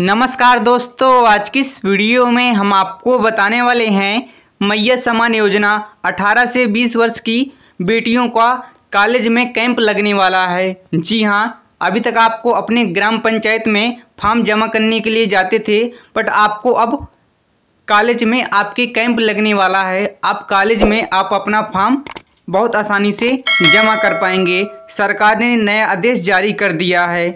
नमस्कार दोस्तों आज की इस वीडियो में हम आपको बताने वाले हैं मैय समान योजना 18 से 20 वर्ष की बेटियों का कॉलेज में कैंप लगने वाला है जी हाँ अभी तक आपको अपने ग्राम पंचायत में फॉर्म जमा करने के लिए जाते थे बट आपको अब कॉलेज में आपके कैंप लगने वाला है आप कॉलेज में आप अपना फॉर्म बहुत आसानी से जमा कर पाएंगे सरकार ने नया आदेश जारी कर दिया है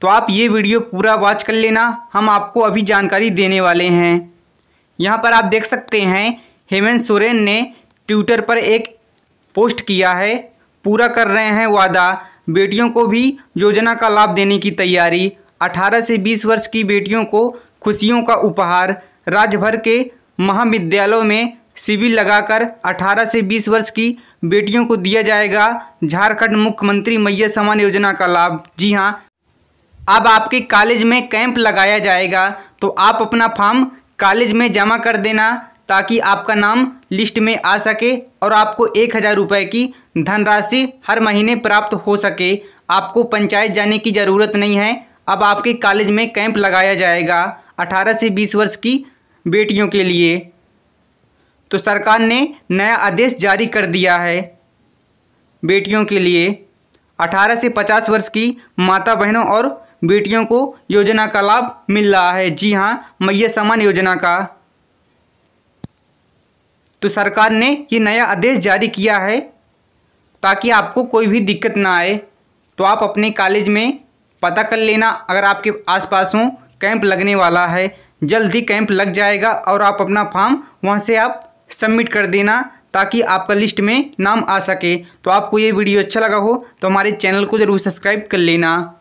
तो आप ये वीडियो पूरा वॉच कर लेना हम आपको अभी जानकारी देने वाले हैं यहाँ पर आप देख सकते हैं हेमंत सोरेन ने ट्विटर पर एक पोस्ट किया है पूरा कर रहे हैं वादा बेटियों को भी योजना का लाभ देने की तैयारी 18 से 20 वर्ष की बेटियों को खुशियों का उपहार राज्य भर के महाविद्यालयों में शिविर लगाकर 18 से 20 वर्ष की बेटियों को दिया जाएगा झारखंड मुख्यमंत्री मैया समान योजना का लाभ जी हाँ अब आपके कॉलेज में कैंप लगाया जाएगा तो आप अपना फॉर्म कॉलेज में जमा कर देना ताकि आपका नाम लिस्ट में आ सके और आपको एक हज़ार रुपये की धनराशि हर महीने प्राप्त हो सके आपको पंचायत जाने की ज़रूरत नहीं है अब आपके कॉलेज में कैंप लगाया जाएगा 18 से 20 वर्ष की बेटियों के लिए तो सरकार ने नया आदेश जारी कर दिया है बेटियों के लिए 18 से 50 वर्ष की माता बहनों और बेटियों को योजना का लाभ मिल रहा है जी हाँ मैया समान योजना का तो सरकार ने ये नया आदेश जारी किया है ताकि आपको कोई भी दिक्कत ना आए तो आप अपने कॉलेज में पता कर लेना अगर आपके आसपास हो कैंप लगने वाला है जल्द ही कैंप लग जाएगा और आप अपना फॉर्म वहाँ से आप सबमिट कर देना ताकि आपका लिस्ट में नाम आ सके तो आपको ये वीडियो अच्छा लगा हो तो हमारे चैनल को ज़रूर सब्सक्राइब कर लेना